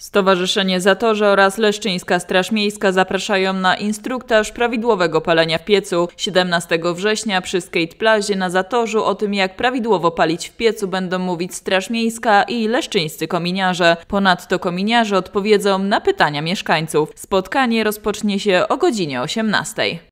Stowarzyszenie Zatorze oraz Leszczyńska Straż Miejska zapraszają na instruktaż prawidłowego palenia w piecu 17 września przy skate plazie na Zatorzu o tym jak prawidłowo palić w piecu będą mówić Straż Miejska i leszczyńscy kominiarze. Ponadto kominiarze odpowiedzą na pytania mieszkańców. Spotkanie rozpocznie się o godzinie 18.